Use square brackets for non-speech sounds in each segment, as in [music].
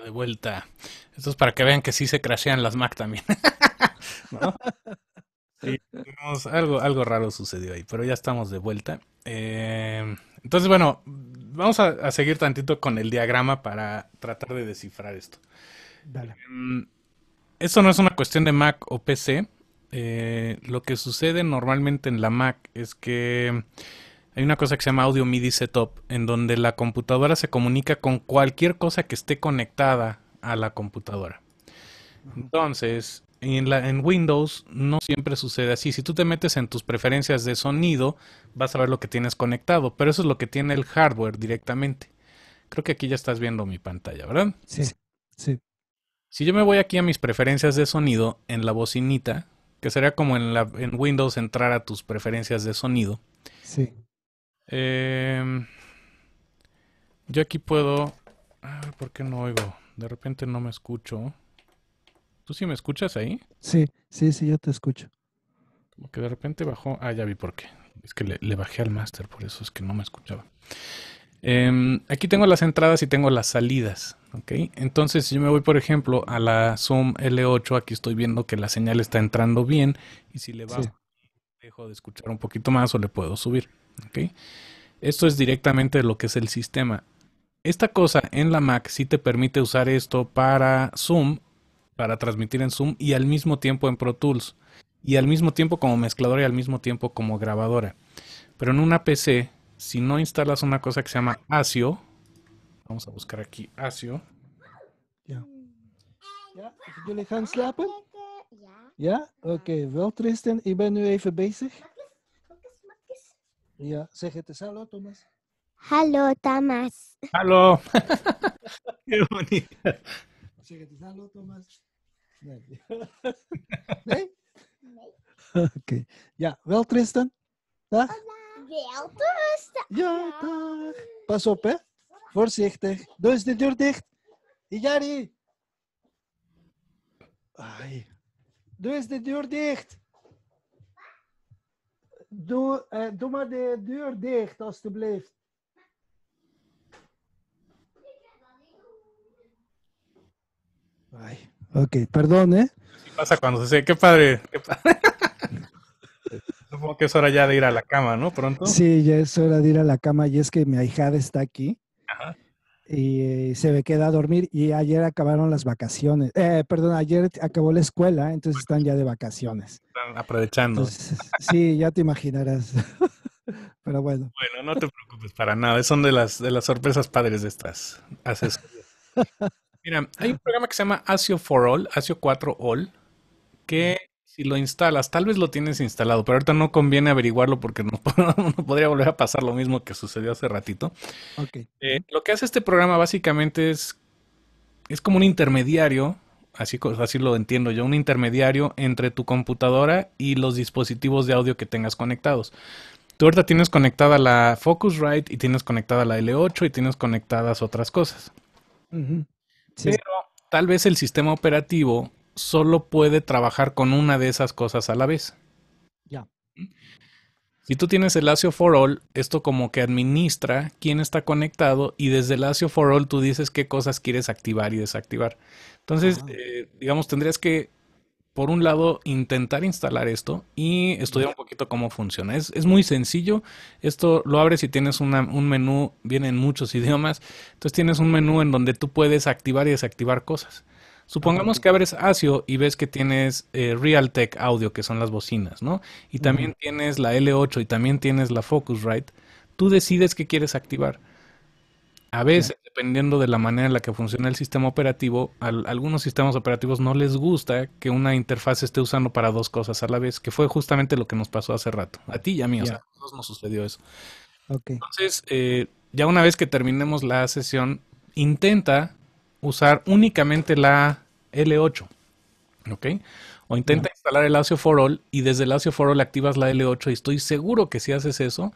de vuelta. Esto es para que vean que sí se crashean las Mac también. [laughs] algo, algo raro sucedió ahí, pero ya estamos de vuelta. Em, entonces, bueno, vamos a, seguir tantito con el diagrama para tratar de descifrar esto. Dale. Em, esto no es una cuestión de Mac o PC. Eh, lo que sucede normalmente en la Mac es que hay una cosa que se llama audio MIDI setup, en donde la computadora se comunica con cualquier cosa que esté conectada a la computadora. Entonces, en, Windows no siempre sucede así. Si tú te metes en tus preferencias de sonido, vas a ver lo que tienes conectado, pero eso es lo que tiene el hardware directamente. Creo que aquí ya estás viendo mi pantalla, ¿verdad? Sí, sí. Si yo me voy aquí a mis preferencias de sonido en la bocinita, que sería como en, la, en Windows entrar a tus preferencias de sonido. Sí. Em, yo aquí puedo... ¿Por qué no oigo? De repente no me escucho. ¿Tú sí me escuchas ahí? Sí, sí, sí, yo te escucho. Como que de repente bajó... Ah, ya vi por qué. Es que le, bajé al máster, por eso es que no me escuchaba. Em, aquí tengo las entradas y tengo las salidas. ¿ok? Entonces, si yo me voy, por ejemplo, a la Zoom L8, aquí estoy viendo que la señal está entrando bien. Y si le bajo, dejo de escuchar un poquito más o le puedo subir. ¿okay? Esto es directamente lo que es el sistema. Esta cosa en la Mac sí te permite usar esto para Zoom, para transmitir en Zoom y al mismo tiempo en Pro Tools. Y al mismo tiempo como mezcladora y al mismo tiempo como grabadora. Pero en una PC, si no instalas una cosa que se llama ASIO, vamos a buscar aquí ASIO. Ya. ok Tristan, Ja, zeg het eens. Hallo, Thomas. Hallo, Thomas. Hallo. [laughs] Heel niet. Zeg het eens. Hallo, Thomas. Nee. [laughs] nee? [laughs] Oké. Ja, wel, Tristan. Dag. Wel, Tristan. Ja, dag. Pas op, hè. Voorzichtig. Doe eens de deur dicht. Jari. Ai. Doe eens de deur dicht. Eh, de ok, perdón, ¿eh? ¿Qué pasa cuando se dice, qué padre, [laughs] Supongo que es hora ya de ir a la cama, ¿no? Pronto. Sí, ya es hora de ir a la cama y es que mi ahijada está aquí. Y eh, se me queda a dormir y ayer acabaron las vacaciones. Eh, perdón, ayer acabó la escuela, entonces están ya de vacaciones aprovechando. sí, ya te imaginarás. [laughs] Pero bueno. Bueno, no te preocupes para nada. Son de las, de las sorpresas padres de estas [laughs] Mira, hay un programa que se llama ASIO for All, ASIO 4 All, que si lo instalas, tal vez lo tienes instalado, pero ahorita no conviene averiguarlo porque no, [laughs] podría volver a pasar lo mismo que sucedió hace ratito. Eh, lo que hace este programa básicamente es, es como un intermediario así, así lo entiendo yo, un intermediario entre tu computadora y los dispositivos de audio que tengas conectados. Tú ahorita tienes conectada la Focusrite y tienes conectada la L8 y tienes conectadas otras cosas. Pero tal vez el sistema operativo solo puede trabajar con una de esas cosas a la vez. Ya. Si tú tienes el ASIO 4 All, esto como que administra quién está conectado y desde el ASIO 4 All tú dices qué cosas quieres activar y desactivar. Entonces, eh, digamos, tendrías que, por un lado, intentar instalar esto y estudiar un poquito cómo funciona. Es, muy sencillo. Esto lo abres y tienes un menú, viene en muchos [laughs] idiomas. Entonces tienes un menú en donde tú puedes activar y desactivar cosas. Supongamos que abres ASIO y ves que tienes eh, Realtek Audio, que son las bocinas, ¿no? Y también tienes la L8 y también tienes la Focusrite. Tú decides qué quieres activar. A veces, dependiendo de la manera en la que funciona el sistema operativo, a algunos sistemas operativos no les gusta que una interfaz esté usando para dos cosas a la vez, que fue justamente lo que nos pasó hace rato. A ti y a mí, a todos nos sucedió eso. Entonces, eh, ya una vez que terminemos la sesión, intenta usar únicamente la L8. ¿Ok? O intenta instalar el ASIO for All y desde el ASIO for All activas la L8 y estoy seguro que si haces eso,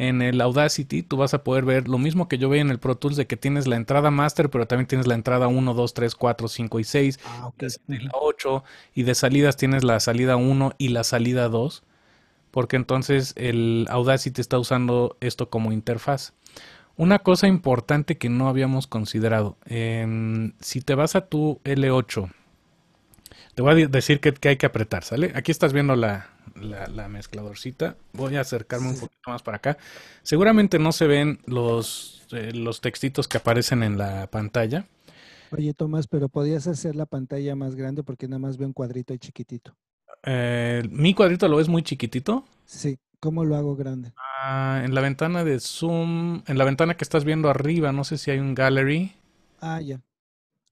en el Audacity tú vas a poder ver lo mismo que yo veía en el Pro Tools de que tienes la entrada master, pero también tienes la entrada 1, 2, 3, 4, 5 y 6, ah, y la 8 y de salidas tienes la salida 1 y la salida 2, porque entonces el Audacity está usando esto como interfaz. Una cosa importante que no habíamos considerado, em, si te vas a tu L8 te voy a decir que, hay que apretar, ¿sale? Aquí estás viendo la, la, mezcladorcita. Voy a acercarme un poquito más para acá. Seguramente no se ven los, eh, los textitos que aparecen en la pantalla. Oye, Tomás, pero podías hacer la pantalla más grande porque nada más veo un cuadrito ahí chiquitito. Eh, ¿Mi cuadrito lo ves muy chiquitito? Sí. ¿Cómo lo hago grande? Ah, en la ventana de Zoom, en la ventana que estás viendo arriba, no sé si hay un gallery. Ah, ya.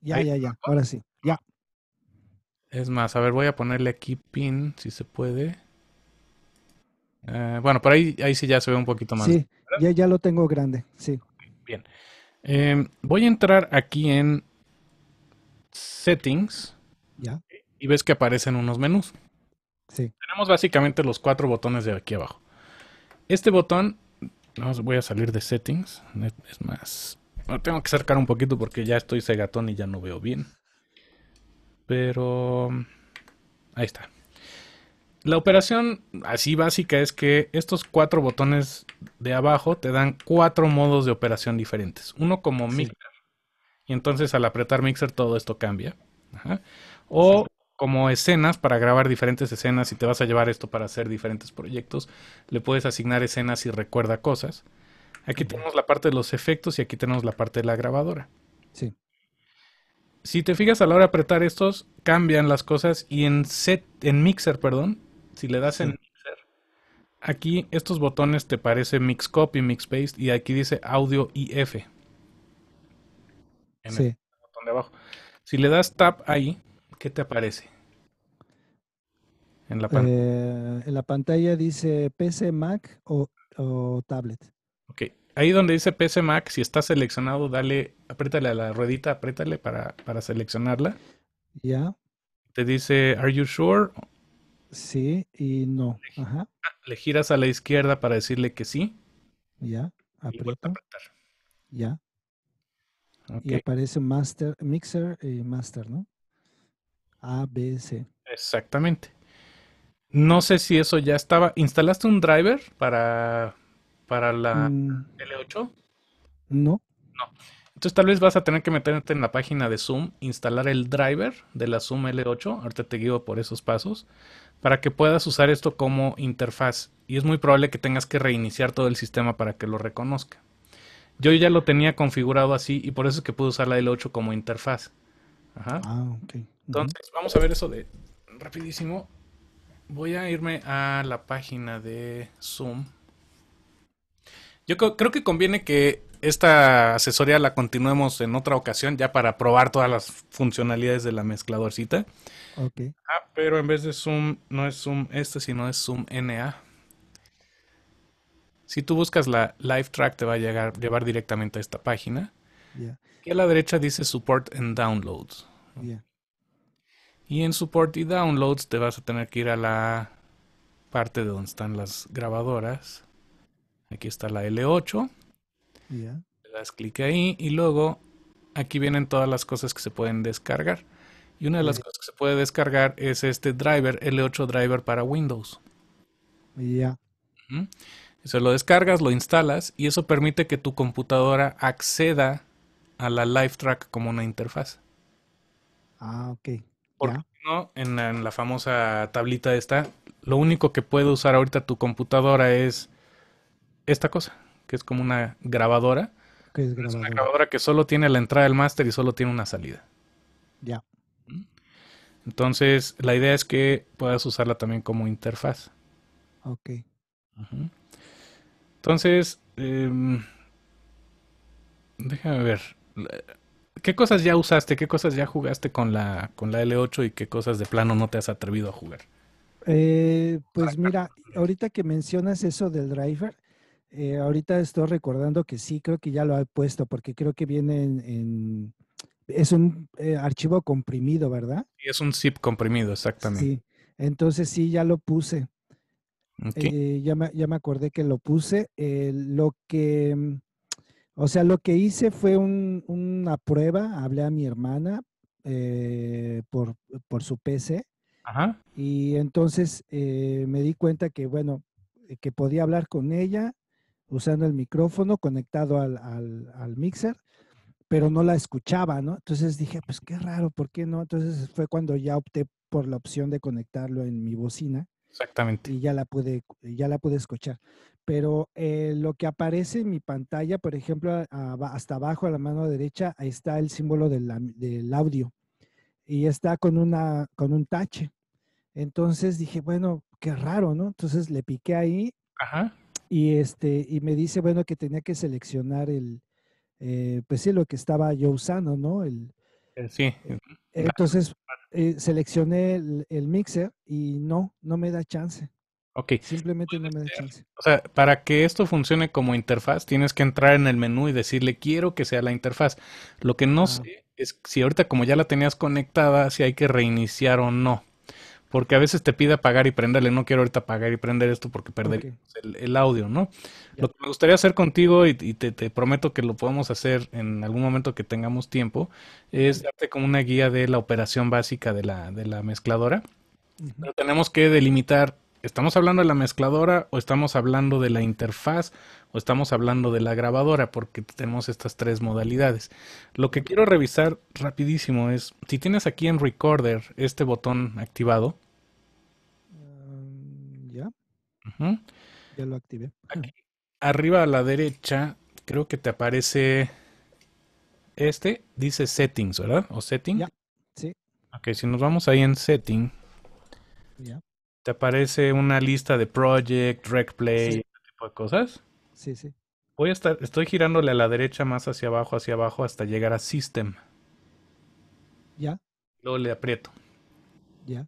Ya, ya, ya. Ahora sí. Ya. Es más, a ver, voy a ponerle aquí pin, si se puede. Eh, bueno, por ahí, ahí sí ya se ve un poquito más. Sí, ya, lo tengo grande, sí. Bien. Em, voy a entrar aquí en settings. Ya. Y ves que aparecen unos menús. Sí. Tenemos básicamente los cuatro botones de aquí abajo. Este botón, vamos, voy a salir de settings. Es más, tengo que acercar un poquito porque ya estoy cegatón y ya no veo bien pero ahí está. La operación así básica es que estos cuatro botones de abajo te dan cuatro modos de operación diferentes. Uno como mixer. Y entonces al apretar mixer todo esto cambia. O como escenas para grabar diferentes escenas y te vas a llevar esto para hacer diferentes proyectos. Le puedes asignar escenas y recuerda cosas. Aquí tenemos la parte de los efectos y aquí tenemos la parte de la grabadora. Sí si te fijas a la hora de apretar estos, cambian las cosas y en set, en mixer, perdón, si le das en mixer, aquí estos botones te parece mix copy, mix paste y aquí dice audio IF. f sí. el botón de abajo. Si le das tap ahí, ¿qué te aparece? En la, pantalla. Eh, dice PC, Mac o tablet ahí donde dice PC Mac, si está seleccionado, dale, apriétale a la ruedita, apriétale para, para seleccionarla. Ya. Te dice, ¿Are you sure? Sí y no. Ajá. Ah, le giras a la izquierda para decirle que sí. Ya, aprieta. Ya. Y aparece master, mixer y eh, master, ¿no? A, B, C. Exactamente. No sé si eso ya estaba. ¿Instalaste un driver para para la mm. L8? No. No. Entonces tal vez vas a tener que meterte en la página de Zoom, instalar el driver de la Zoom L8, ahorita te guío por esos pasos, para que puedas usar esto como interfaz. Y es muy probable que tengas que reiniciar todo el sistema para que lo reconozca. Yo ya lo tenía configurado así y por eso es que pude usar la L8 como interfaz. Ajá. Ah, ok. Entonces, vamos a ver eso de rapidísimo. Voy a irme a la página de Zoom. Yo creo que conviene que esta asesoría la continuemos en otra ocasión, ya para probar todas las funcionalidades de la mezcladorcita. Ok. Ah, pero en vez de Zoom, no es Zoom este, sino es Zoom NA. Si tú buscas la Live Track, te va a llegar, llevar directamente a esta página. Ya. Aquí a la derecha dice Support and Downloads. Y en Support y Downloads te vas a tener que ir a la parte de donde están las grabadoras. Aquí está la L8. Le das clic ahí y luego aquí vienen todas las cosas que se pueden descargar. Y una de las cosas que se puede descargar es este driver, L8 driver para Windows. Ya. Se lo descargas, lo instalas y eso permite que tu computadora acceda a la LiveTrack como una interfaz. Ah, ok. Porque no, en la, famosa tablita esta, lo único que puede usar ahorita tu computadora es esta cosa, que es como una grabadora. es grabadora? una grabadora que solo tiene la entrada del máster y solo tiene una salida. Ya. Entonces, la idea es que puedas usarla también como interfaz. Ok. Entonces, em, déjame ver. ¿Qué cosas ya usaste? ¿Qué cosas ya jugaste con la, con la L8 y qué cosas de plano no te has atrevido a jugar? Eh, pues mira, ahorita que mencionas eso del driver, eh, ahorita estoy recordando que sí, creo que ya lo he puesto, porque creo que viene en. es un eh, archivo comprimido, ¿verdad? Sí, es un zip comprimido, exactamente. Sí, entonces sí, ya lo puse. Eh, ya, me, acordé que lo puse. lo que. Mm, o sea, lo que hice fue una prueba, hablé a mi hermana por, por, su PC. Ajá. Y entonces me di cuenta que, bueno, que podía hablar con ella usando el micrófono conectado al, al, mixer, pero no la escuchaba, ¿no? Entonces dije, pues qué raro, ¿por qué no? Entonces fue cuando ya opté por la opción de conectarlo en mi bocina. Exactamente. Y ya la pude, ya la pude escuchar. Pero eh, lo que aparece en mi pantalla, por ejemplo, hasta abajo a la mano derecha, ahí está el símbolo del, del audio. Y está con, una, con un tache. Entonces dije, bueno, qué raro, ¿no? Entonces le piqué ahí. Ajá. Y, este, y me dice, bueno, que tenía que seleccionar el, eh, pues sí, lo que estaba yo usando, ¿no? El, eh, sí. Eh, entonces seleccioné el, mixer y no, no me da chance. Ok. Simplemente no me da chance. O sea, para que esto funcione como interfaz, tienes que entrar en el menú y decirle quiero que sea la interfaz. Lo que no ah. sé es si ahorita como ya la tenías conectada, si hay que reiniciar o no porque a veces te pide apagar y prenderle, no quiero ahorita apagar y prender esto porque perder el, audio, ¿no? Lo que me gustaría hacer contigo, y, te, prometo que lo podemos hacer en algún momento que tengamos tiempo, es darte como una guía de la operación básica de la, de la mezcladora. tenemos que delimitar ¿Estamos hablando de la mezcladora o estamos hablando de la interfaz o estamos hablando de la grabadora? Porque tenemos estas tres modalidades. Lo que quiero revisar rapidísimo es, si tienes aquí en Recorder este botón activado. Mm, ya. Ya lo activé. arriba a la derecha, creo que te aparece este, dice Settings, ¿verdad? O Setting. sí. Ok, si nos vamos ahí en Setting. Ya te aparece una lista de project, rec play, tipo de cosas. Sí, sí. Voy a estar, estoy girándole a la derecha más hacia abajo, hacia abajo, hasta llegar a System. Ya. Luego le aprieto. Ya.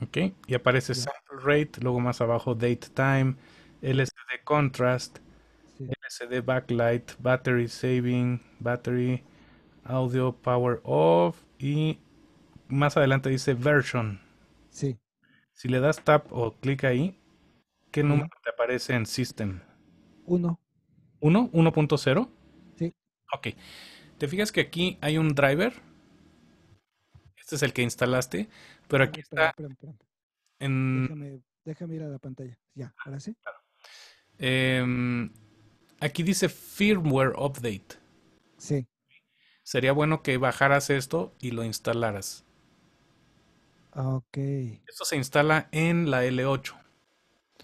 Ok. Y aparece Sample Rate, luego más abajo Date Time, LCD Contrast, LCD Backlight, Battery Saving, Battery, Audio Power Off y más adelante dice Version. Sí. Si le das tap o clic ahí, ¿qué número te aparece en System? 1. 1.0? Sí. Ok. ¿Te fijas que aquí hay un driver? Este es el que instalaste, pero aquí está... déjame, déjame, ir a la pantalla. Ya, ah, ahora sí. Em, aquí dice firmware update. Sí. Sería bueno que bajaras esto y lo instalaras. Ah, ok. Esto se instala en la L8.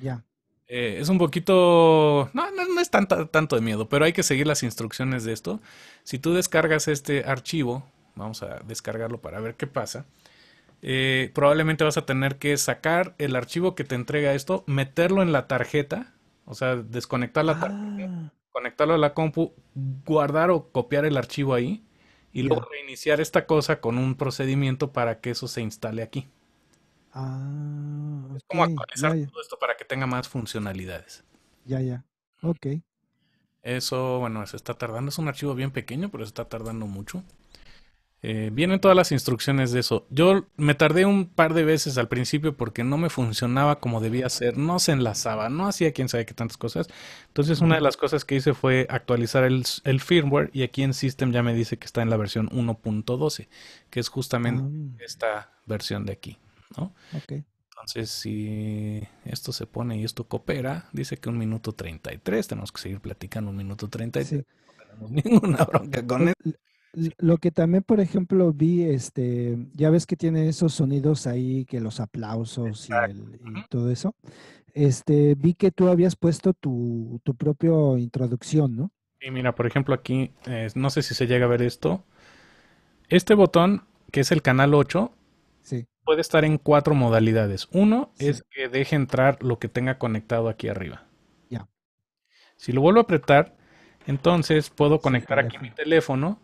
Ya. Eh, es un poquito. No, no, es tanto, de miedo, pero hay que seguir las instrucciones de esto. Si tú descargas este archivo, vamos a descargarlo para ver qué pasa. Eh, probablemente vas a tener que sacar el archivo que te entrega esto, meterlo en la tarjeta, o sea, desconectar ah. conectarlo a la compu, guardar o copiar el archivo ahí y luego reiniciar esta cosa con un procedimiento para que eso se instale aquí. Ah, es como actualizar todo esto para que tenga más funcionalidades. Ya, ya. Ok. Eso, bueno, se está tardando. Es un archivo bien pequeño, pero se está tardando mucho. Eh, vienen todas las instrucciones de eso. Yo me tardé un par de veces al principio porque no me funcionaba como debía ser, no se enlazaba, no hacía quién sabe qué tantas cosas. Entonces una de las cosas que hice fue actualizar el, firmware y aquí en System ya me dice que está en la versión 1.12, que es justamente ah. esta versión de aquí. Entonces si esto se pone y esto coopera, dice que un minuto 33, tenemos que seguir platicando un minuto 33. No tenemos [laughs] ninguna bronca con él. Lo que también, por ejemplo, vi, este, ya ves que tiene esos sonidos ahí, que los aplausos y, todo eso. Este, vi que tú habías puesto tu, tu propia introducción, ¿no? Y mira, por ejemplo, aquí, eh, no sé si se llega a ver esto. Este botón, que es el canal 8, sí. puede estar en cuatro modalidades. Uno es que deje entrar lo que tenga conectado aquí arriba. Ya. Si lo vuelvo a apretar, entonces puedo conectar aquí mi teléfono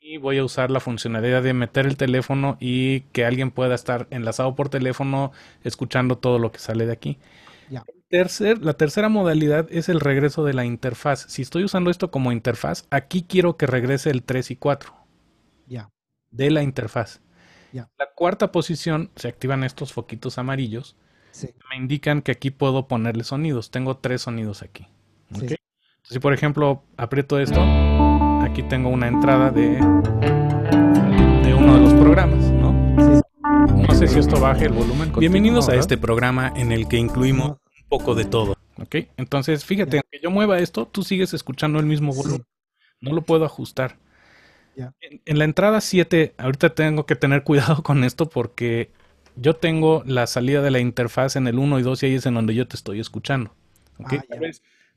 y voy a usar la funcionalidad de meter el teléfono y que alguien pueda estar enlazado por teléfono escuchando todo lo que sale de aquí. la tercera modalidad es el regreso de la interfaz. Si estoy usando esto como interfaz, aquí quiero que regrese el 3 y 4 ya de la interfaz. La cuarta posición, se activan estos foquitos amarillos. Sí. Me indican que aquí puedo ponerle sonidos. Tengo tres sonidos aquí. si por ejemplo aprieto esto aquí tengo una entrada de, de uno de los programas, ¿no? No sé si esto baje el volumen. Bienvenidos a este programa en el que incluimos un poco de todo. Ok, entonces fíjate, aunque yo mueva esto, tú sigues escuchando el mismo volumen. No lo puedo ajustar. En, la entrada 7, ahorita tengo que tener [laughs] cuidado con esto porque yo tengo la salida de la interfaz en el 1 y 2 y ahí es en donde yo te estoy escuchando. Ah,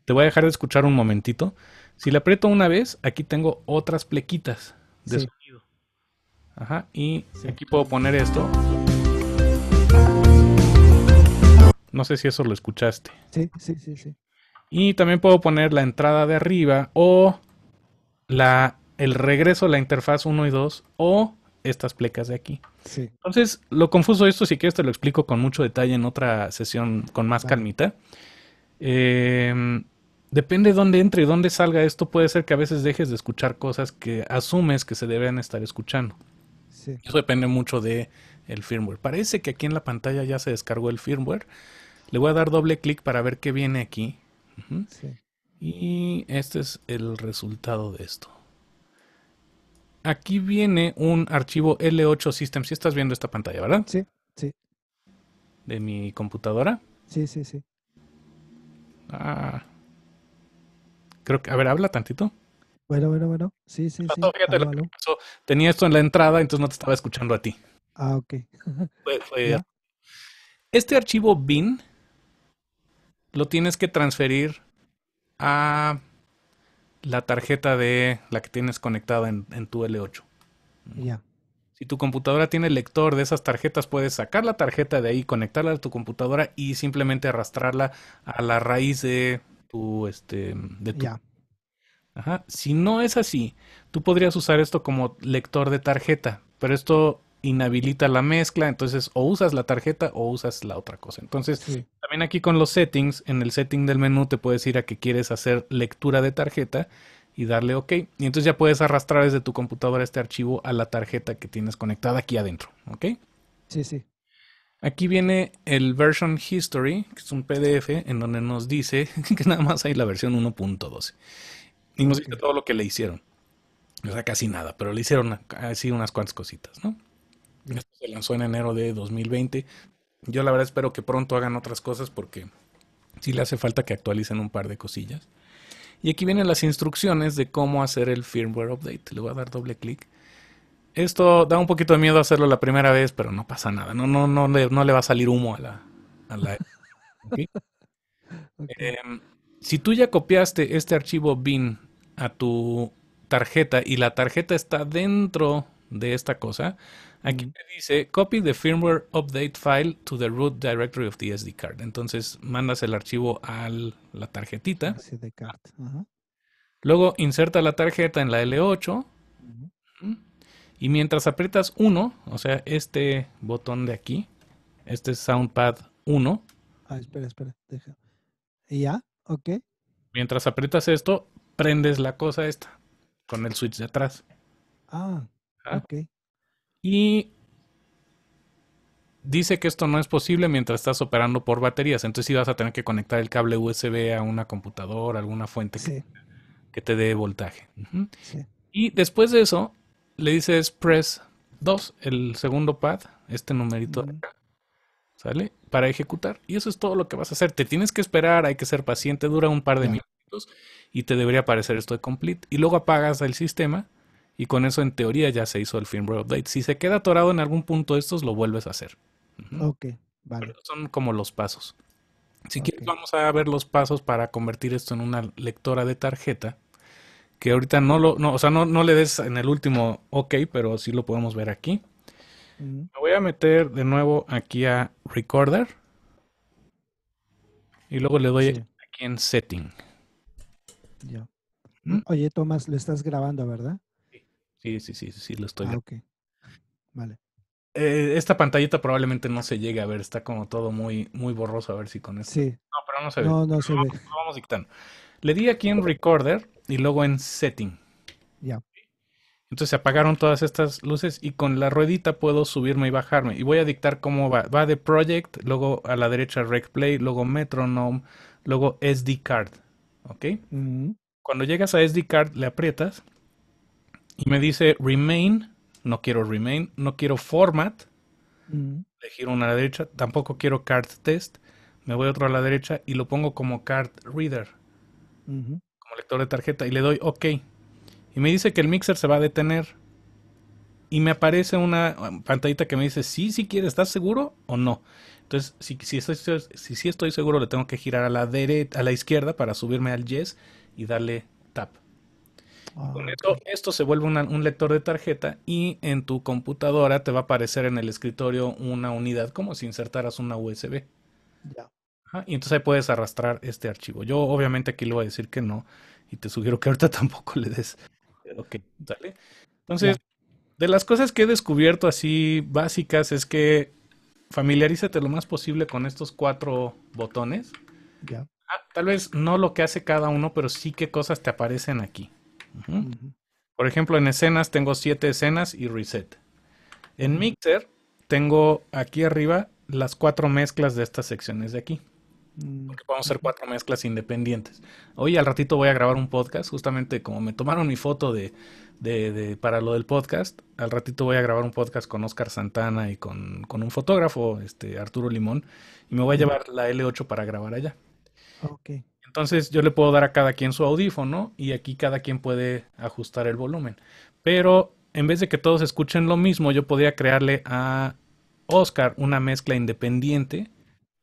te voy a dejar de escuchar un momentito si le aprieto una vez, aquí tengo otras plequitas de sonido. Ajá, y aquí puedo poner esto. No sé si eso lo escuchaste. Sí, sí, sí, sí. Y también puedo poner la entrada de arriba o la, el regreso, la interfaz 1 y 2 o estas plecas de aquí. Sí. Entonces, lo confuso de esto, si quieres te lo explico con mucho detalle en otra sesión con más calmita. Eh, depende de dónde entre y dónde salga esto, puede ser que a veces dejes de escuchar cosas que asumes que se deben estar escuchando. Sí. Eso depende mucho de el firmware. Parece que aquí en la pantalla ya se descargó el firmware. Le voy a dar doble clic para ver qué viene aquí. sí. Y este es el resultado de esto. Aquí viene un archivo L8 System. Si estás viendo esta pantalla, ¿verdad? Sí, sí. De mi computadora. Sí, sí, sí. Ah, Creo que, a ver, habla tantito. Bueno, bueno, bueno. Sí, sí, sí. fíjate Tenía esto en la entrada, entonces no te estaba escuchando a ti. Ah, ok. [laughs] este archivo bin lo tienes que transferir a la tarjeta de la que tienes conectada en, tu L8. Ya. Si tu computadora tiene lector de esas tarjetas, puedes sacar la tarjeta de ahí, conectarla a tu computadora y simplemente arrastrarla a la raíz de este, de tu... Si no es así, tú podrías usar esto como lector de tarjeta, pero esto inhabilita la mezcla, entonces o usas la tarjeta o usas la otra cosa. Entonces, también aquí con los settings, en el setting del menú te puedes ir a que quieres hacer lectura de tarjeta y darle OK. Y entonces ya puedes arrastrar desde tu computadora este archivo a la tarjeta que tienes conectada aquí adentro, ¿ok? Sí, sí. Aquí viene el version history, que es un PDF en donde nos dice [laughs] que nada más hay la versión 1.12. Y nos dice todo lo que le hicieron. O sea, casi nada, pero le hicieron así unas cuantas cositas, ¿no? Esto se lanzó en enero de 2020. Yo la verdad espero que pronto hagan otras cosas porque sí le hace falta que actualicen un par de cosillas. Y aquí vienen las instrucciones de cómo hacer el firmware update. Le voy a dar doble clic. Esto da un poquito de miedo hacerlo la primera vez, pero no pasa nada. No, no, no, no le, va a salir humo a la. [laughs] Em, si tú ya copiaste este archivo bin a tu tarjeta y la tarjeta está dentro de esta cosa, aquí te dice copy the firmware update file to the root directory of the SD card. Entonces mandas el archivo a la tarjetita. SD card. Luego inserta la tarjeta en la L8. Y mientras aprietas 1, o sea, este botón de aquí, este Soundpad 1. Ah, espera, espera, deja. Ya, ok. Mientras aprietas esto, prendes la cosa esta con el switch de atrás. Ah, ok. Y dice que esto no es posible mientras estás operando por baterías. Entonces sí vas a tener que conectar el cable USB a una computadora, alguna fuente que, te dé voltaje. Y después de eso, le dices press 2, el segundo pad, este numerito ¿sale? Para ejecutar. Y eso es todo lo que vas a hacer. Te tienes que esperar, hay que ser paciente, dura un par de minutos y te debería aparecer esto de complete. Y luego apagas el sistema y con eso en teoría ya se hizo el firmware update. Si se queda atorado en algún punto de estos, lo vuelves a hacer. Ok, vale. son como los pasos. Si quieres, vamos a ver los pasos para convertir esto en una lectora de tarjeta que ahorita no lo, no, o sea, no, no le des en el último OK, pero sí lo podemos ver aquí. Me voy a meter de nuevo aquí a Recorder. Y luego le doy aquí en Setting. Ya. ¿Mm? Oye, Tomás, lo estás grabando, ¿verdad? Sí, sí, sí, sí, sí lo estoy ah, Vale. Eh, esta pantallita probablemente no se llegue a ver, está como todo muy, muy borroso, a ver si con esto. Sí. No, pero no se ve. No, no se vamos, ve. Vamos dictando. Le di aquí en Recorder y luego en Setting. Ya. Entonces se apagaron todas estas luces y con la ruedita puedo subirme y bajarme. Y voy a dictar cómo va. Va de Project, luego a la derecha Rec Play, luego Metronome, luego SD Card. ¿Ok? Mm. Cuando llegas a SD Card le aprietas y me dice Remain. No quiero Remain, no quiero Format. Mm. Le giro una a la derecha. Tampoco quiero Card Test. Me voy otro a la derecha y lo pongo como Card Reader como lector de tarjeta, y le doy OK. Y me dice que el mixer se va a detener. Y me aparece una um, pantallita que me dice, si si sí quieres, ¿estás seguro o no? Entonces, si, si, estoy, estoy seguro, le tengo que girar a la, derecha, a la izquierda para subirme al yes y darle tap. Ah, Con esto, esto se vuelve un lector de tarjeta y en tu computadora te va a aparecer en el escritorio una unidad como si insertaras una USB y entonces ahí puedes arrastrar este archivo. Yo obviamente aquí le voy a decir que no y te sugiero que ahorita [laughs] tampoco le des. Ok, dale. Entonces, de las cosas que he descubierto así básicas es que familiarízate lo más posible con estos cuatro botones. Ah, tal vez no lo que hace cada uno, pero sí qué cosas te aparecen aquí. Por ejemplo, en escenas tengo siete escenas y reset. En Mixer tengo aquí arriba las cuatro mezclas de estas secciones de aquí. Mm. Porque podemos hacer cuatro mezclas independientes. Hoy al ratito voy a grabar un podcast, justamente como me tomaron mi foto de, para lo del podcast, al ratito voy a grabar un podcast con Oscar Santana y con, un fotógrafo, este Arturo Limón, y me voy a llevar la L8 para grabar allá. Entonces yo le puedo dar a cada quien su audífono y aquí cada quien puede ajustar el volumen. Pero en vez de que todos escuchen lo mismo, yo podría crearle a Oscar una mezcla independiente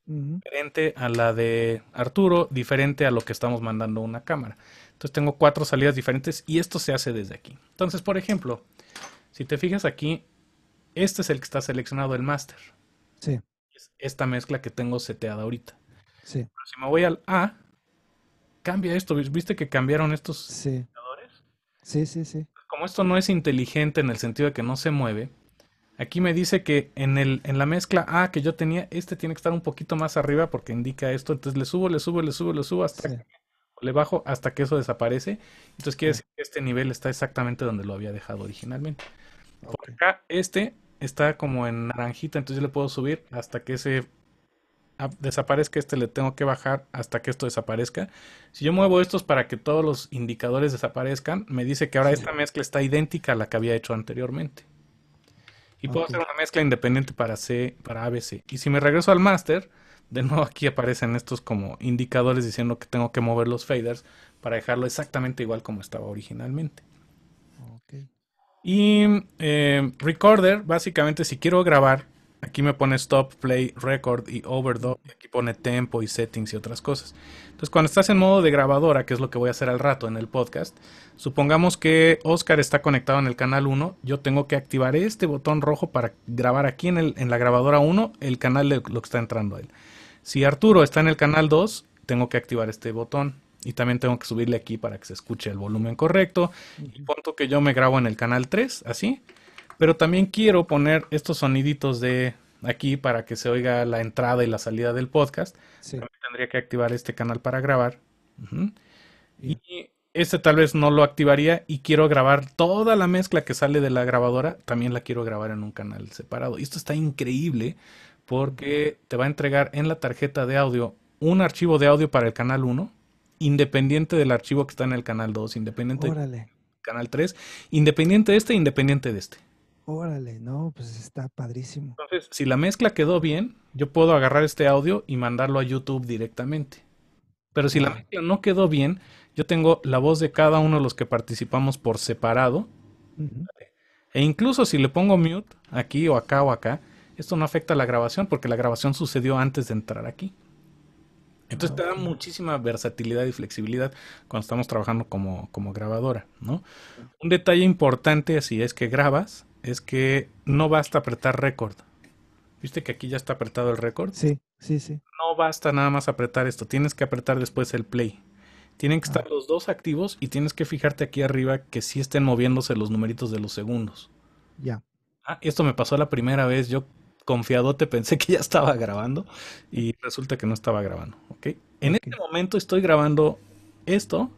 diferente a la de Arturo, diferente a lo que estamos mandando una cámara. Entonces tengo cuatro salidas diferentes y esto se hace desde aquí. Entonces, por ejemplo, si te fijas aquí, este es el que está seleccionado el master. Sí. esta mezcla que tengo seteada ahorita. Sí. Pero si me voy al A, cambia esto. ¿Viste que cambiaron estos sí. Sí, sí, sí. Pues como esto no es inteligente en el sentido de que no se mueve, Aquí me dice que en, el, en la mezcla A que yo tenía, este tiene que estar un poquito más arriba porque indica esto. Entonces le subo, le subo, le subo, le subo hasta que, le bajo hasta que eso desaparece. Entonces quiere decir que este nivel está exactamente donde lo había dejado originalmente. Por acá, este está como en naranjita, entonces yo le puedo subir hasta que ese desaparezca este, le tengo que bajar hasta que esto desaparezca. Si yo muevo estos para que todos los indicadores desaparezcan, me dice que ahora esta mezcla está idéntica a la que había hecho anteriormente. Y puedo hacer una mezcla independiente para C, para ABC. Y si me regreso al master, de nuevo aquí aparecen estos como indicadores diciendo que tengo que mover los faders para dejarlo exactamente igual como estaba originalmente. Y eh, Recorder, básicamente si quiero grabar Aquí me pone stop, play, record y overdub. Y aquí pone tempo y settings y otras cosas. Entonces, cuando estás en modo de grabadora, que es lo que voy a hacer al rato en el podcast, supongamos que Oscar está conectado en el canal 1. Yo tengo que activar este botón rojo para grabar aquí en, el, en la grabadora 1 el canal de lo que está entrando a él. Si Arturo está en el canal 2, tengo que activar este botón. Y también tengo que subirle aquí para que se escuche el volumen correcto. Y punto que yo me grabo en el canal 3, así. Pero también quiero poner estos soniditos de aquí para que se oiga la entrada y la salida del podcast. También tendría que activar este canal para grabar. Y este tal vez no lo activaría y quiero grabar toda la mezcla que sale de la grabadora, también la quiero grabar en un canal separado. Y esto está increíble porque te va a entregar en la tarjeta de audio un archivo de audio para el canal 1, independiente del archivo que está en el canal 2, independiente del canal 3, independiente de este, independiente de este. Órale, no, pues está padrísimo. Entonces, si la mezcla quedó bien, yo puedo agarrar este audio y mandarlo a YouTube directamente. Pero si la mezcla no quedó bien, yo tengo la voz de cada uno de los que participamos por separado. E incluso si le pongo mute aquí o acá o acá, esto no afecta a la grabación porque la grabación sucedió antes de entrar aquí. Entonces ah, te da muchísima versatilidad y flexibilidad cuando estamos trabajando como, grabadora, ¿no? Un detalle importante así es que grabas es que no basta apretar récord. ¿Viste que aquí ya está apretado el récord? Sí, sí, sí. No basta nada más apretar esto, tienes que apretar después el play. Tienen que ah. estar los dos activos y tienes que fijarte aquí arriba que sí estén moviéndose los numeritos de los segundos. Ya. Ah, esto me pasó la primera vez, yo confiado te pensé que ya estaba grabando y resulta que no estaba grabando, ¿ok? En este momento estoy grabando esto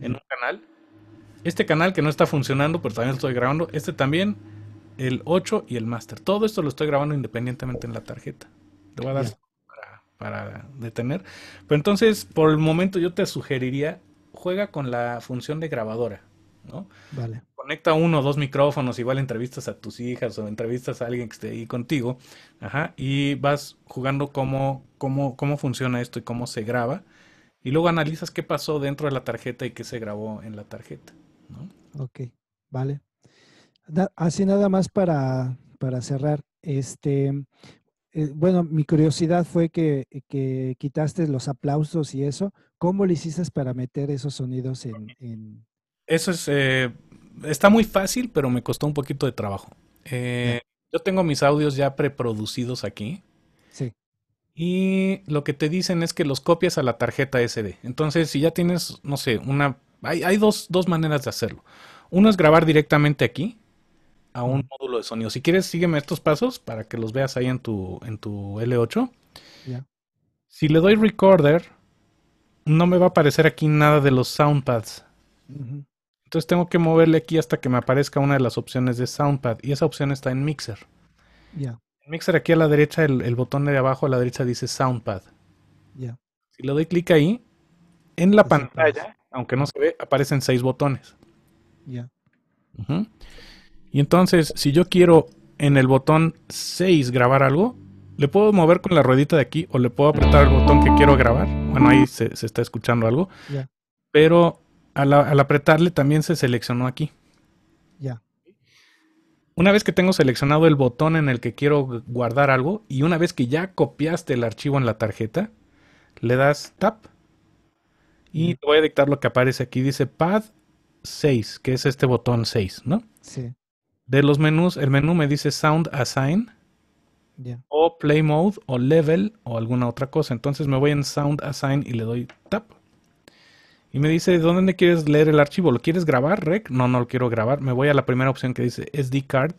en un canal este canal que no está funcionando, pero también lo estoy grabando. Este también, el 8 y el máster. Todo esto lo estoy grabando independientemente en la tarjeta. Te voy a dar para, para, detener. Pero entonces, por el momento yo te sugeriría, juega con la función de grabadora. ¿no? Vale. Conecta uno o dos micrófonos, igual entrevistas a tus hijas o entrevistas a alguien que esté ahí contigo. Ajá, y vas jugando cómo, cómo, cómo funciona esto y cómo se graba. Y luego analizas qué pasó dentro de la tarjeta y qué se grabó en la tarjeta. Ok, vale. Así nada más para, cerrar. Este, eh, bueno, mi curiosidad fue que, quitaste los aplausos y eso. ¿Cómo lo hiciste para meter esos sonidos en...? Eso es... Eh, está muy fácil, pero me costó un poquito de trabajo. Eh, yo tengo mis audios ya preproducidos aquí. Sí. Y lo que te dicen es que los copias a la tarjeta SD. Entonces, si ya tienes, no sé, una hay, dos, maneras de hacerlo. Uno es grabar directamente aquí a un módulo de sonido. Si quieres, sígueme estos pasos para que los veas ahí en tu, en tu L8. Si le doy recorder, no me va a aparecer aquí nada de los soundpads. Entonces tengo que moverle aquí hasta que me aparezca una de las opciones de soundpad. Y esa opción está en Mixer. En Mixer aquí a la derecha, el, botón de abajo a la derecha dice soundpad. Si le doy clic ahí, en la pantalla aunque no se ve, aparecen seis botones. Ya. Y entonces, si yo quiero en el botón 6 grabar algo, le puedo mover con la ruedita de aquí o le puedo apretar el botón que quiero grabar. Bueno, ahí se, está escuchando algo. Ya. Pero al, apretarle también se seleccionó aquí. Ya. Una vez que tengo seleccionado el botón en el que quiero guardar algo y una vez que ya copiaste el archivo en la tarjeta, le das tap y te voy a dictar lo que aparece aquí. Dice Pad 6, que es este botón 6, ¿no? Sí. De los menús, el menú me dice Sound Assign. O Play Mode, o Level, o alguna otra cosa. Entonces me voy en Sound Assign y le doy Tap. Y me dice, ¿dónde quieres leer el archivo? ¿Lo quieres grabar, Rec? No, no lo quiero grabar. Me voy a la primera opción que dice SD Card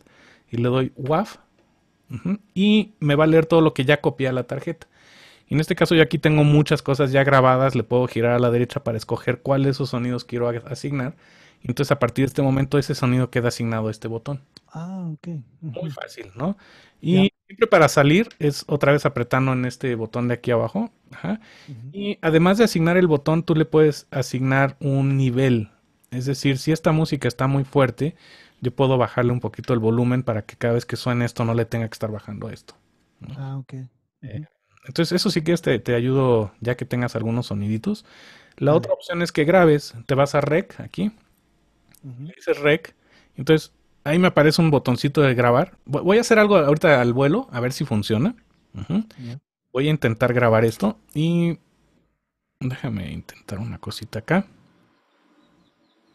y le doy WAF. Y me va a leer todo lo que ya copié a la tarjeta. Y en este caso yo aquí tengo muchas cosas ya grabadas, le puedo girar a la derecha para escoger cuáles sonidos quiero asignar. Entonces a partir de este momento ese sonido queda asignado a este botón. Ah, ok. Muy fácil, ¿no? Y siempre para salir es otra vez apretando en este botón de aquí abajo. Y además de asignar el botón, tú le puedes asignar un nivel. Es decir, si esta música está muy fuerte, yo puedo bajarle un poquito el volumen para que cada vez que suene esto no le tenga que estar bajando esto. Ah, ok. Eh, entonces, eso sí que te, te ayudo ya que tengas algunos soniditos. La otra opción es que grabes, te vas a rec aquí, dices rec, entonces ahí me aparece un botoncito de grabar. Voy a hacer algo ahorita al vuelo, a ver si funciona. Voy a intentar grabar esto y déjame intentar una cosita acá.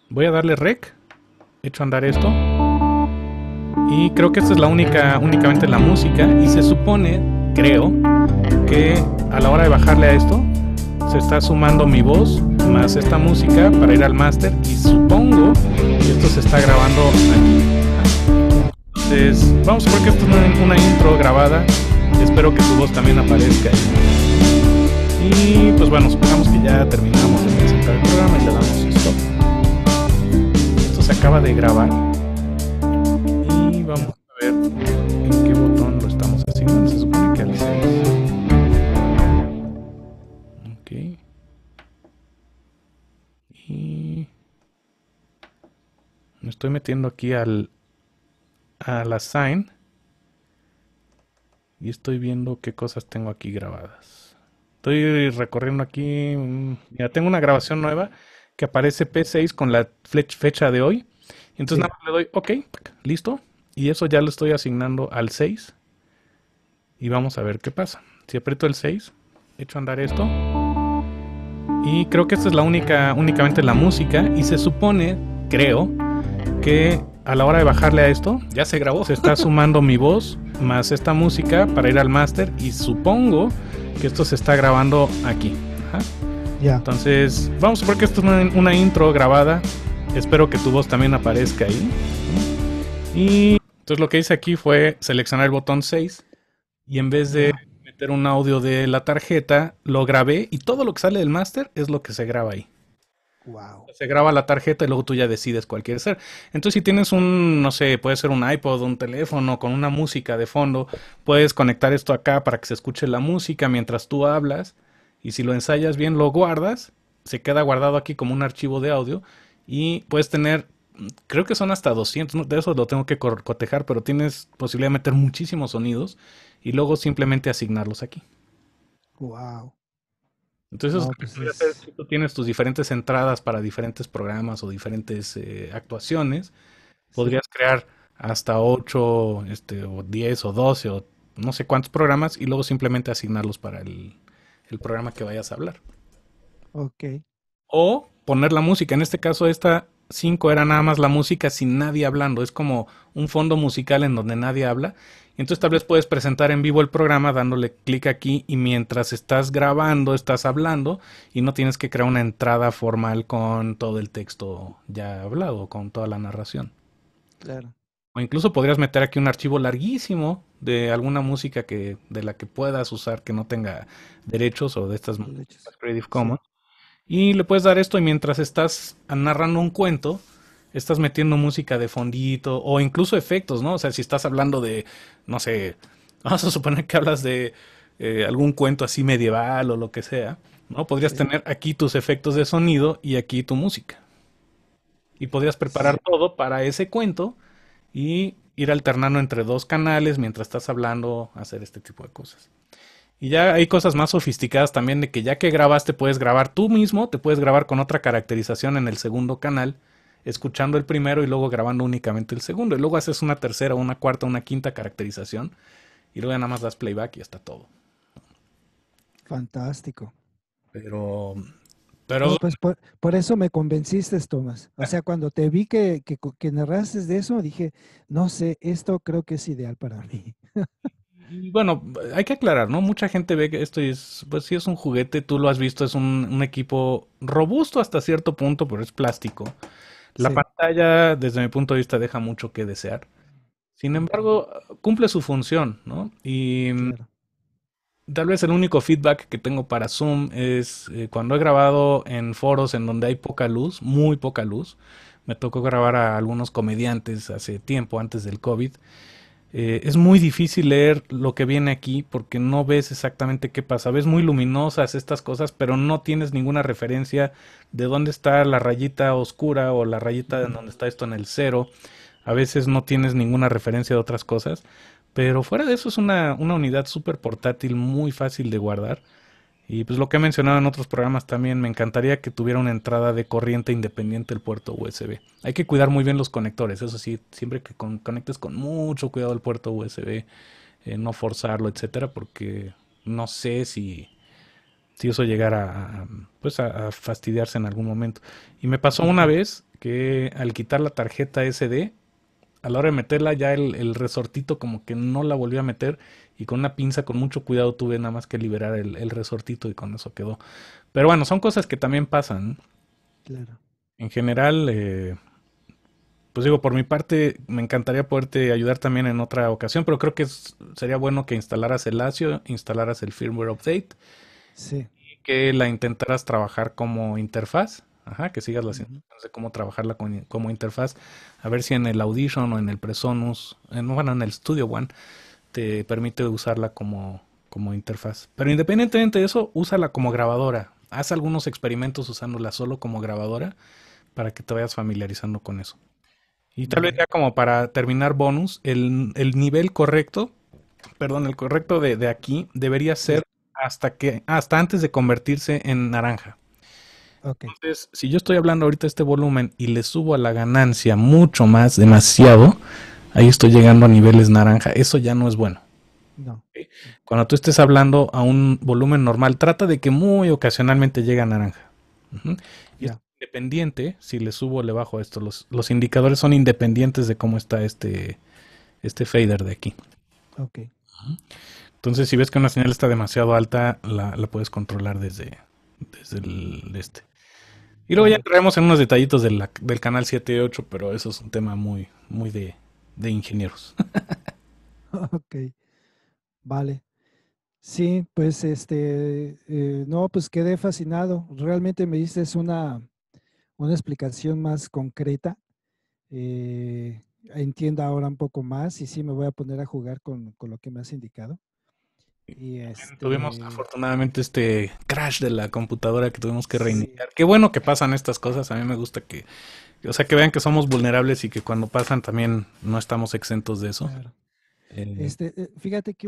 Voy a darle rec, hecho andar esto. Y creo que esta es la única, únicamente la música. Y se supone, creo, que a la hora de bajarle a esto se está sumando mi voz más esta música para ir al máster y supongo que esto se está grabando aquí. Entonces, vamos a ver que esto es una, intro grabada. Espero que su voz también aparezca. Y pues bueno, supongamos que ya terminamos de presentar el programa y le damos stop. Esto se acaba de grabar. Y vamos a ver en qué botón lo estamos haciendo. estoy metiendo aquí al la assign y estoy viendo qué cosas tengo aquí grabadas. Estoy recorriendo aquí, mm, mira, tengo una grabación nueva que aparece P6 con la fecha de hoy. Entonces nada más le doy OK, listo. Y eso ya lo estoy asignando al 6. Y vamos a ver qué pasa. Si aprieto el 6, echo a andar esto. Y creo que esta es la única, únicamente la música. Y se supone, creo, que a la hora de bajarle a esto, ya se grabó, se está sumando mi voz más esta música para ir al máster y supongo que esto se está grabando aquí. Ajá. Entonces, vamos a ver que esto es una, una, intro grabada. Espero que tu voz también aparezca ahí. Y entonces lo que hice aquí fue seleccionar el botón 6 y en vez de meter un audio de la tarjeta, lo grabé y todo lo que sale del máster es lo que se graba ahí. Se graba la tarjeta y luego tú ya decides cuál quieres ser. Entonces, si tienes un, no sé, puede ser un iPod, un teléfono con una música de fondo, puedes conectar esto acá para que se escuche la música mientras tú hablas. Y si lo ensayas bien, lo guardas. Se queda guardado aquí como un archivo de audio. Y puedes tener, creo que son hasta 200, de eso lo tengo que cotejar, pero tienes posibilidad de meter muchísimos sonidos y luego simplemente asignarlos aquí. Wow. Entonces, pues si tú tienes tus diferentes entradas para diferentes programas o diferentes eh, actuaciones. Podrías crear hasta 8, este, o 10 o 12 o no sé cuántos programas y luego simplemente asignarlos para el, el programa que vayas a hablar. Ok. O poner la música. En este caso, esta cinco era nada más la música sin nadie hablando, es como un fondo musical en donde nadie habla. Entonces tal vez puedes presentar en vivo el programa dándole clic aquí y mientras estás grabando estás hablando y no tienes que crear una entrada formal con todo el texto ya hablado, con toda la narración. Claro. O incluso podrías meter aquí un archivo larguísimo de alguna música que de la que puedas usar que no tenga derechos o de estas Creative Commons. Y le puedes dar esto y mientras estás narrando un cuento, estás metiendo música de fondito o incluso efectos, ¿no? O sea, si estás hablando de, no sé, [laughs] vamos a suponer que hablas de eh, algún cuento así medieval o lo que sea, ¿no? Podrías tener aquí tus efectos de sonido y aquí tu música. Y podrías preparar todo para ese cuento y ir alternando entre dos canales mientras estás hablando, hacer este tipo de cosas. Y ya hay cosas más sofisticadas también de que ya que grabaste puedes grabar tú mismo, te puedes grabar con otra caracterización en el segundo canal, escuchando el primero y luego grabando únicamente el segundo. Y luego haces una tercera, una cuarta, una quinta caracterización y luego nada más das playback y está todo. Fantástico. Pero... Pero... Pues, por, eso me convenciste, Tomás. O sea, cuando te vi que, que, que narraste de eso, dije, no sé, esto creo que es ideal para mí. [laughs] bueno, hay que aclarar, ¿no? Mucha gente ve que esto es, pues sí es un juguete, tú lo has visto, es un, equipo robusto hasta cierto punto, pero es plástico. La pantalla, desde mi punto de vista, deja mucho que desear. Sin embargo, cumple su función, ¿no? Y mm, tal vez el único feedback que tengo para Zoom es eh, cuando he grabado en foros en donde hay poca luz, muy poca luz. Me tocó grabar a algunos comediantes hace tiempo, antes del COVID. Eh, es muy difícil leer lo que viene aquí porque no ves exactamente qué pasa. Ves muy luminosas estas cosas, pero no tienes ninguna referencia de dónde está la rayita oscura o la rayita de donde está esto en el cero. A veces no tienes ninguna referencia de otras cosas. Pero fuera de eso es una unidad súper portátil, muy fácil de guardar. Y pues lo que he mencionado en otros programas también, me encantaría que tuviera una entrada de corriente independiente el puerto USB. Hay que cuidar muy bien los conectores, eso sí, siempre que conectes con mucho cuidado el puerto USB, eh, no forzarlo, etcétera, porque no sé si, si eso llegara a, pues a fastidiarse en algún momento. Y me pasó una vez que al quitar la tarjeta SD, a la hora de meterla ya el, resortito como que no la volví a meter y con una pinza con mucho cuidado tuve nada más que liberar el, resortito y con eso quedó. Pero bueno, son cosas que también pasan. Claro. En general, eh, pues digo, por mi parte me encantaría poderte ayudar también en otra ocasión, pero creo que sería bueno que instalaras el ASIO, instalaras el firmware update. Sí. Y que la intentaras trabajar como interfaz Ajá, que sigas las instrucciones de cómo trabajarla como interfaz. A ver si en el Audition o en el Presonus, en, bueno, en el Studio One, te permite usarla como, como interfaz. Pero independientemente de eso, úsala como grabadora. Haz algunos experimentos usándola solo como grabadora para que te vayas familiarizando con eso. Y tal vez ya como para terminar bonus, el, nivel correcto, perdón, el correcto de, de aquí debería ser hasta que, hasta antes de convertirse en naranja. Entonces, si yo estoy hablando ahorita de este volumen y le subo a la ganancia mucho más, demasiado, ahí estoy llegando a niveles naranja. Eso ya no es bueno. Cuando tú estés hablando a un volumen normal, trata de que muy ocasionalmente llegue a naranja. Y independiente, si le subo o le bajo esto, los, los, indicadores son independientes de cómo está este, este fader de aquí. Entonces, si ves que una señal está demasiado alta, la, la puedes controlar desde, desde el este. Y luego ya entraremos en unos detallitos del canal 7 y 8, pero eso es un tema muy, muy de, de ingenieros. [laughs] ok, vale. Sí, pues este, eh, no, pues quedé fascinado. Realmente me diste una, una explicación más concreta. Eh, entiendo ahora un poco más y sí me voy a poner a jugar con lo que me has indicado. Este tuvimos afortunadamente este crash de la computadora que tuvimos que reiniciar. Qué bueno que pasan estas cosas. A mí me gusta que, o sea, que vean que somos vulnerables y que cuando pasan también no estamos exentos de eso. Eh, este, eh, fíjate que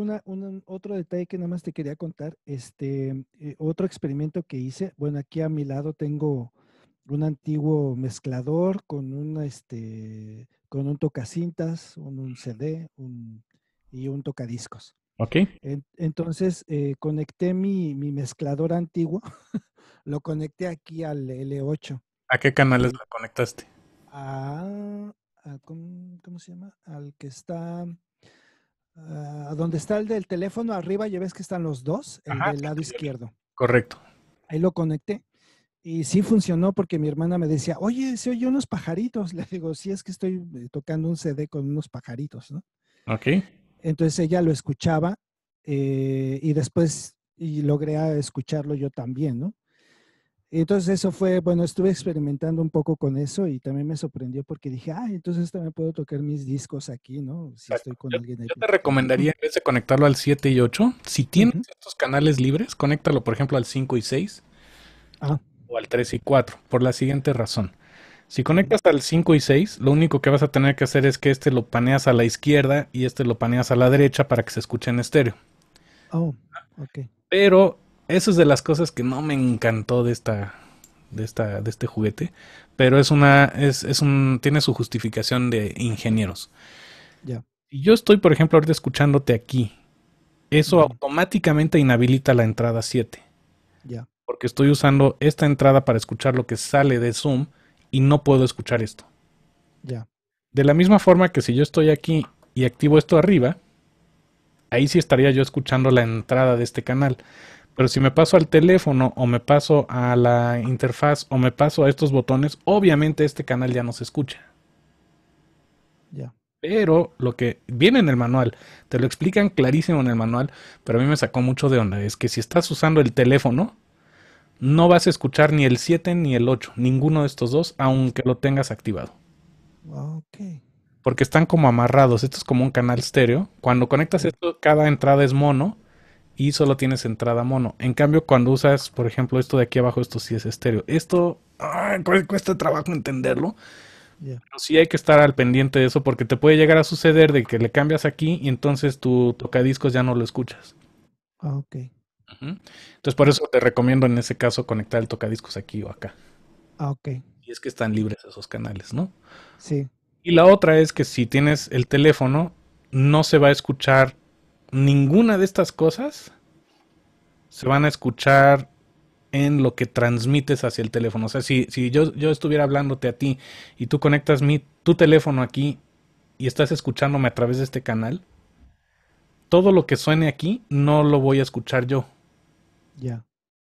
otro detalle que nada más te quería contar, este, eh, otro experimento que hice, bueno, aquí a mi lado tengo un antiguo mezclador con un, este, con un tocacintas, un, un CD y un tocadiscos. Ok. Entonces eh, conecté mi, mi mezclador antiguo, [laughs] lo conecté aquí al L8. ¿A qué canales lo conectaste? A, ah, ah, ¿cómo, se llama? Al que está, ah, a donde está el del teléfono arriba, ya ves que están los dos, el del lado izquierdo. Correcto. Ahí lo conecté. Y sí funcionó porque mi hermana me decía, oye, se oye unos pajaritos. [laughs] Le digo, sí, es que estoy eh, tocando un CD con unos pajaritos, ¿no? Ok. Entonces ella lo escuchaba eh, y después y logré escucharlo yo también, ¿no? Entonces eso fue, bueno, estuve experimentando un poco con eso y también me sorprendió porque dije, ah, entonces también puedo tocar mis discos aquí, ¿no? Si estoy con alguien Yo te recomendaría, en vez de conectarlo al 7 y 8, si tienes estos canales libres, conéctalo, por ejemplo, al 5 y 6 ah. o al 3 y 4, por la siguiente razón. Si conectas al 5 y 6, lo único que vas a tener que hacer es que este lo paneas a la izquierda y este lo paneas a la derecha para que se escuche en estéreo. Oh, ok. Pero eso es de las cosas que no me encantó de esta, de esta, de este juguete. Pero es una, es, es un, tiene su justificación de ingenieros. Ya. yo estoy, por ejemplo, ahorita escuchándote aquí. Eso automáticamente inhabilita la entrada 7. Ya. Porque estoy usando esta entrada para escuchar lo que sale de Zoom y no puedo escuchar esto. Ya. De la misma forma que si yo estoy aquí y activo esto arriba, ahí sí estaría yo escuchando la entrada de este canal. Pero si me paso al teléfono o me paso a la interfaz o me paso a estos botones, obviamente este canal ya no se escucha. Ya. Pero lo que viene en el manual, te lo explican clarísimo en el manual, pero a mí me sacó mucho de onda, es que si estás usando el teléfono, no vas a escuchar ni el 7 ni el 8, ninguno de estos dos, aunque lo tengas activado. Ah, ok. Porque están como amarrados. Esto es como un canal estéreo. Cuando conectas esto, cada entrada es mono y solo tienes entrada mono. En cambio, cuando usas, por ejemplo, esto de aquí abajo, esto sí es estéreo. Esto cuesta trabajo entenderlo. Pero sí hay que estar al pendiente de eso porque te puede llegar a suceder de que le cambias aquí y entonces tu tocadiscos ya no lo escuchas. Ah, ok. Entonces, por eso te recomiendo en ese caso conectar el tocadiscos aquí o acá. Ah, ok. Y es que están libres esos canales, ¿no? Sí. Y la otra es que si tienes el teléfono, no se va a escuchar ninguna de estas cosas. Se van a escuchar en lo que transmites hacia el teléfono. O sea, si, si yo, yo estuviera hablándote a ti y tú conectas mi, tu teléfono aquí y estás escuchándome a través de este canal, todo lo que suene aquí no lo voy a escuchar yo ya.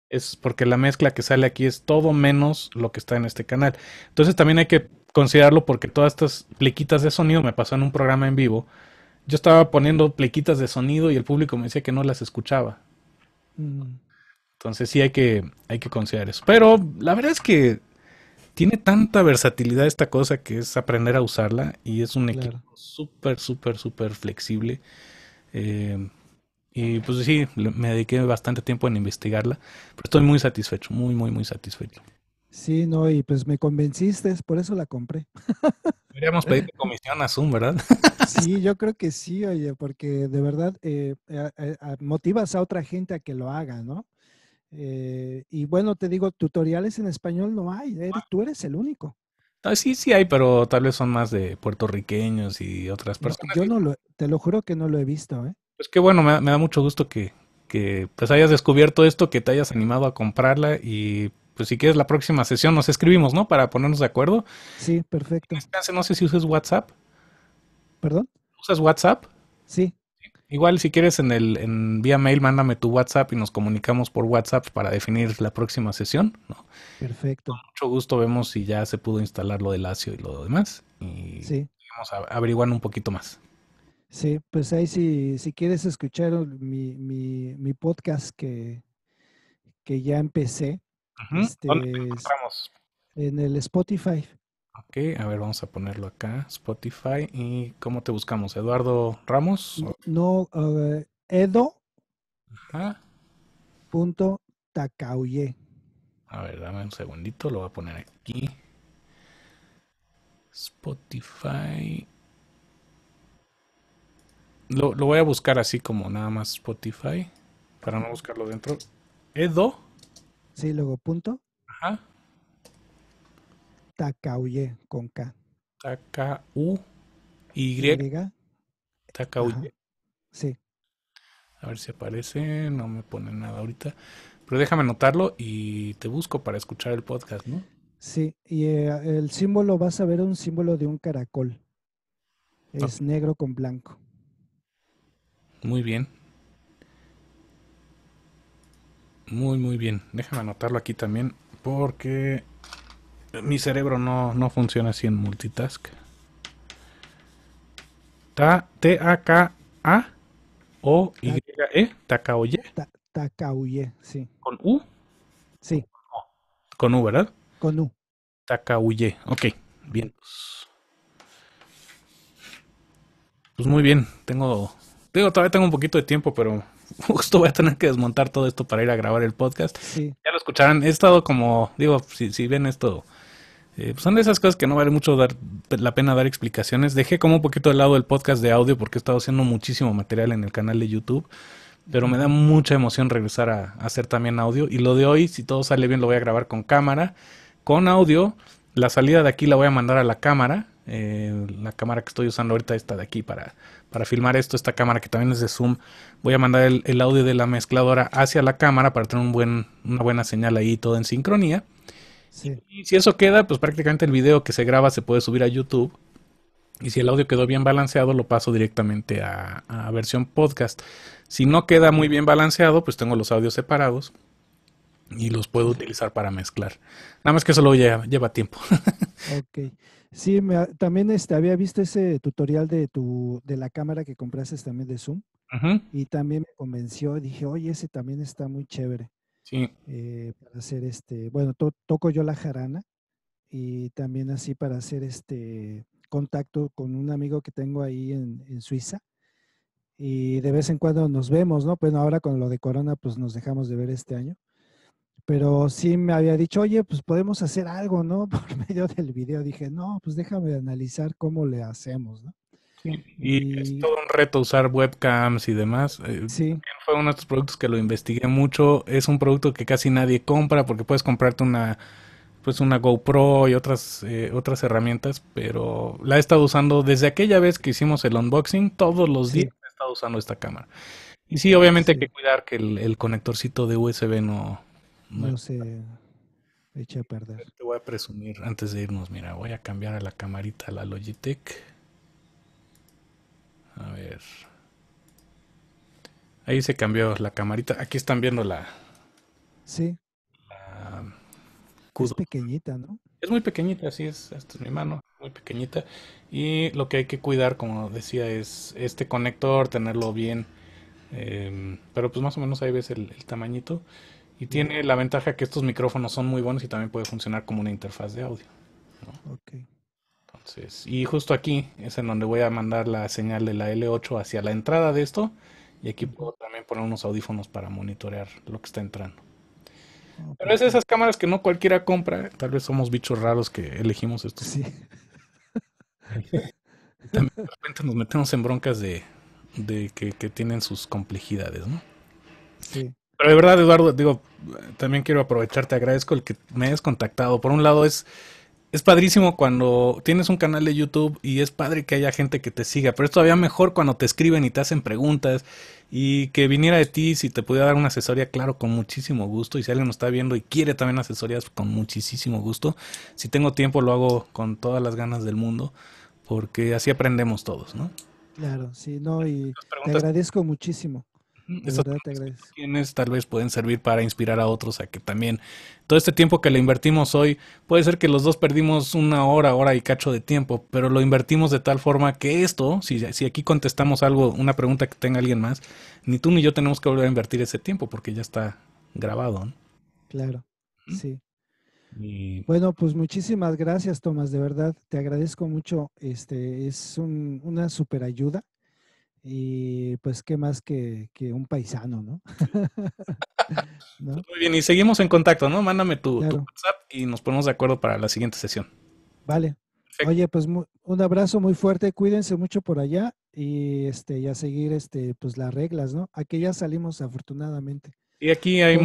Es porque la mezcla que sale aquí es todo menos lo que está en este canal. Entonces también hay que considerarlo porque todas estas plequitas de sonido me pasó en un programa en vivo. Yo estaba poniendo plequitas de sonido y el público me decía que no las escuchaba. Mm. Entonces sí hay que, hay que considerar eso. Pero la verdad es que tiene tanta versatilidad esta cosa que es aprender a usarla y es un equipo súper, súper, súper flexible. Eh, y pues sí, me dediqué bastante tiempo en investigarla, pero estoy muy satisfecho, muy, muy, muy satisfecho. Sí, no, y pues me convenciste, por eso la compré. [laughs] Deberíamos pedirle comisión a Zoom, ¿verdad? [laughs] Sí, yo creo que sí, oye, porque de verdad eh, eh, eh, motivas a otra gente a que lo haga, ¿no? y bueno, te digo, tutoriales en español no hay, ah. tú eres el único. Ah, sí, sí hay, pero tal vez son más de puertorriqueños y otras personas. yo no lo, te lo juro que no lo he visto, ¿eh? Pues qué bueno, me, da mucho gusto que, que pues hayas descubierto esto, que te hayas animado a comprarla y pues si quieres la próxima sesión nos escribimos, ¿no? Para ponernos de acuerdo. Sí, perfecto. no sé si usas WhatsApp. ¿Perdón? ¿Usas WhatsApp? Sí. Igual si quieres en el en vía mail mándame tu WhatsApp y nos comunicamos por WhatsApp para definir la próxima sesión, ¿no? Perfecto. Con mucho gusto vemos si ya se pudo instalar lo del ASIO y lo demás y sí. vamos a averiguar un poquito más. Sí, pues ahí si, si quieres escuchar mi, mi, mi podcast que, que ya empecé. Este, en el Spotify. Ok, a ver, vamos a ponerlo acá, Spotify. ¿Y cómo te buscamos? ¿Eduardo Ramos? No, eh, Edo. Punto A ver, dame un segundito, lo voy a poner aquí. Spotify. Lo, voy a buscar así como nada más Spotify. Para no buscarlo dentro. Edo. Sí, luego punto. Ajá. Takauye con K. Takau. Y. y. Takauye. Sí. A ver si aparece. No me pone nada ahorita. Pero déjame anotarlo y te busco para escuchar el podcast, ¿no? Sí, y eh, el símbolo vas a ver un símbolo de un caracol. Es negro con blanco. Muy bien. Muy, muy bien. Déjame anotarlo aquí también porque mi cerebro no, funciona así en multitask. T-A-K-A-O-Y-E. Takaoye. Takaoye, sí. ¿Con U? Sí. Con U, ¿verdad? Con U. Takaoye. Ok, bien. Pues muy bien. Tengo Digo, todavía tengo un poquito de tiempo, pero [laughs] justo voy a tener que desmontar todo esto para ir a grabar el podcast. Ya lo escucharán. He estado como, digo, si, ven esto, eh, pues son de esas cosas que no vale mucho dar, la pena dar explicaciones. Dejé como un poquito de lado el podcast de audio porque he estado haciendo muchísimo material en el canal de YouTube. Pero me da mucha emoción regresar a hacer también audio. Y lo de hoy, si todo sale bien, lo voy a grabar con cámara, con audio. La salida de aquí la voy a mandar a la cámara eh, la cámara que estoy usando ahorita, está de aquí, para, para filmar esto, esta cámara que también es de Zoom. Voy a mandar el, audio de la mezcladora hacia la cámara para tener un buen, una buena señal ahí, todo en sincronía. Y si eso queda, pues prácticamente el video que se graba se puede subir a YouTube. Y si el audio quedó bien balanceado, lo paso directamente a, versión podcast. Si no queda muy bien balanceado, pues tengo los audios separados y los puedo utilizar para mezclar. Nada más que eso lo lleva, lleva tiempo. [laughs] ok. Sí, me, también este, había visto ese tutorial de, tu, de la cámara que compraste también de Zoom y también me convenció. Dije, oye, ese también está muy chévere. Sí. Eh, para hacer este, bueno, toco yo la jarana y también así para hacer este contacto con un amigo que tengo ahí en, en Suiza y de vez en cuando nos vemos, ¿no? Bueno, ahora con lo de Corona, pues nos dejamos de ver este año, pero sí me había dicho, oye, pues podemos hacer algo, ¿no? [laughs] Por medio del video. Dije, no, pues déjame analizar cómo le hacemos, ¿no? Y, es todo un reto usar webcams y demás. Eh, sí. fue uno de estos productos que lo investigué mucho. Es un producto que casi nadie compra porque puedes comprarte una pues una GoPro y otras eh, otras herramientas, pero la he estado usando desde aquella vez que hicimos el unboxing, todos los días he estado usando esta cámara. Y sí, obviamente hay que cuidar que el, el conectorcito de USB no, no, se echa a perder. Te voy a presumir antes de irnos. Mira, voy a cambiar a la camarita a la Logitech. A ver. Ahí se cambió la camarita. Aquí están viendo la. Sí. Es pequeñita, ¿no? Es muy pequeñita, así es. Esta es mi mano, muy pequeñita. Y lo que hay que cuidar, como decía, es este conector, tenerlo bien. Em, pero pues más o menos ahí ves el, el tamañito. Y tiene la ventaja que estos micrófonos son muy buenos y también puede funcionar como una interfaz de audio. Entonces, y justo aquí es en donde voy a mandar la señal de la L8 hacia la entrada de esto. Y aquí puedo también poner unos audífonos para monitorear lo que está entrando. Pero es esas cámaras que no cualquiera compra. Tal vez somos bichos raros que elegimos esto. Sí. [laughs] también de repente nos metemos en broncas de, que, que tienen sus complejidades, ¿no? Sí. Pero de verdad, Eduardo, digo, también quiero aprovecharte, agradezco el que me hayas contactado. Por un lado, es, es padrísimo cuando tienes un canal de YouTube y es padre que haya gente que te siga, pero es todavía mejor cuando te escriben y te hacen preguntas y que viniera de ti si te pudiera dar una asesoría, claro, con muchísimo gusto. Y si alguien nos está viendo y quiere también asesorías, con muchísimo gusto. Si tengo tiempo, lo hago con todas las ganas del mundo, porque así aprendemos todos, ¿no? Claro, sí, no, y te agradezco muchísimo. Mm, Eso quienes tal vez pueden servir para inspirar a otros a que también todo este tiempo que le invertimos hoy, puede ser que los dos perdimos una hora, hora y cacho de tiempo, pero lo invertimos de tal forma que esto, si, si aquí contestamos algo, una pregunta que tenga alguien más, ni tú ni yo tenemos que volver a invertir ese tiempo porque ya está grabado. Claro, sí. Bueno, pues muchísimas gracias, Tomás, de verdad, te agradezco mucho. Este es una super ayuda y pues, ¿qué más que, un paisano, ¿no? [laughs] Pues, muy bien, y seguimos en contacto, ¿no? Mándame tu, WhatsApp y nos ponemos de acuerdo para la siguiente sesión. Vale. Oye, pues un abrazo muy fuerte, cuídense mucho por allá y este ya seguir este pues las reglas, ¿no? Aquí ya salimos afortunadamente. Y aquí hay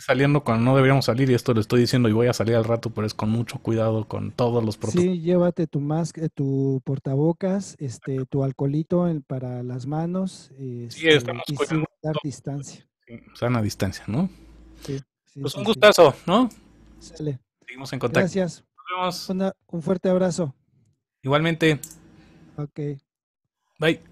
saliendo cuando no deberíamos salir y esto lo estoy diciendo y voy a salir al rato, pero es con mucho cuidado con todos los protocolos. Sí, llévate tu mask, eh, tu portabocas, este, tu alcoholito para las manos. Este, y Dar distancia. sana distancia, ¿no? Sí. pues un gustazo, ¿no? Sale. Seguimos en contacto. Gracias. Nos vemos. un fuerte abrazo. Igualmente. Ok. Bye.